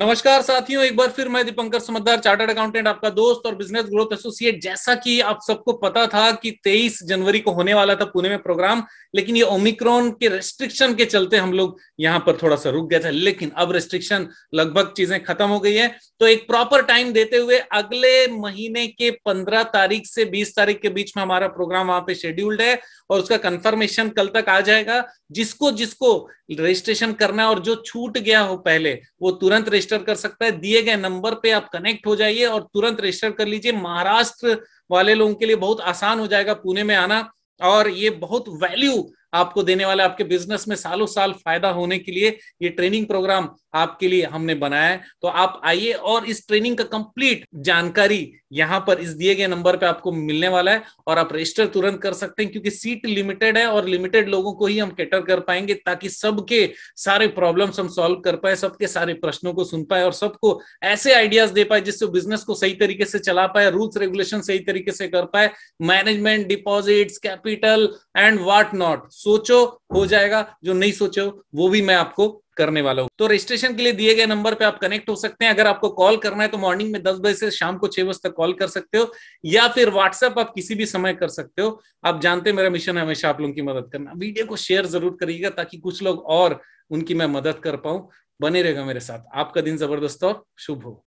नमस्कार साथियों एक बार फिर मैं दीपंकर समझदार चार्टर्ड अकाउंटेंट आपका दोस्त और बिजनेस ग्रोथ एसोसिएट जैसा कि आप सबको पता था कि 23 जनवरी को होने वाला था पुणे में प्रोग्राम लेकिन ये ओमिक्रॉन के रेस्ट्रिक्शन के चलते हम लोग यहाँ पर थोड़ा सा रुक गया था लेकिन अब रेस्ट्रिक्शन लगभग चीजें खत्म हो गई है तो एक प्रॉपर टाइम देते हुए अगले महीने के पंद्रह तारीख से बीस तारीख के बीच में हमारा प्रोग्राम वहां पे शेड्यूल्ड है और उसका कंफर्मेशन कल तक आ जाएगा जिसको जिसको रजिस्ट्रेशन करना है और जो छूट गया हो पहले वो तुरंत रजिस्ट्रेशन रजिस्टर कर सकता है दिए गए नंबर पे आप कनेक्ट हो जाइए और तुरंत रजिस्टर कर लीजिए महाराष्ट्र वाले लोगों के लिए बहुत आसान हो जाएगा पुणे में आना और ये बहुत वैल्यू आपको देने वाले आपके बिजनेस में सालों साल फायदा होने के लिए ये ट्रेनिंग प्रोग्राम आपके लिए हमने बनाया है तो आप आइए और इस ट्रेनिंग का कंप्लीट जानकारी यहाँ पर इस दिए गए नंबर पे आपको मिलने वाला है और आप रजिस्टर तुरंत कर सकते हैं क्योंकि सीट लिमिटेड है और लिमिटेड लोगों को ही हम कैटर कर पाएंगे ताकि सबके सारे प्रॉब्लम हम सॉल्व कर पाए सबके सारे प्रश्नों को सुन पाए और सबको ऐसे आइडियाज दे पाए जिससे बिजनेस को सही तरीके से चला पाए रूल्स रेगुलेशन सही तरीके से कर पाए management deposit capital and what not सोचो हो जाएगा जो नहीं सोचो वो भी मैं आपको करने वाला हूँ तो रजिस्ट्रेशन के लिए दिए गए नंबर पे आप कनेक्ट हो सकते हैं अगर आपको कॉल करना है तो मॉर्निंग में दस बजे से शाम को छह बजे तक कॉल कर सकते हो या फिर व्हाट्सएप आप किसी भी समय कर सकते हो आप जानते हैं मेरा मिशन है हमेशा आप लोगों की मदद करना वीडियो को शेयर जरूर करिएगा ताकि कुछ लोग और उनकी मैं मदद कर पाऊं बने रहेगा मेरे साथ आपका दिन जबरदस्त और शुभ हो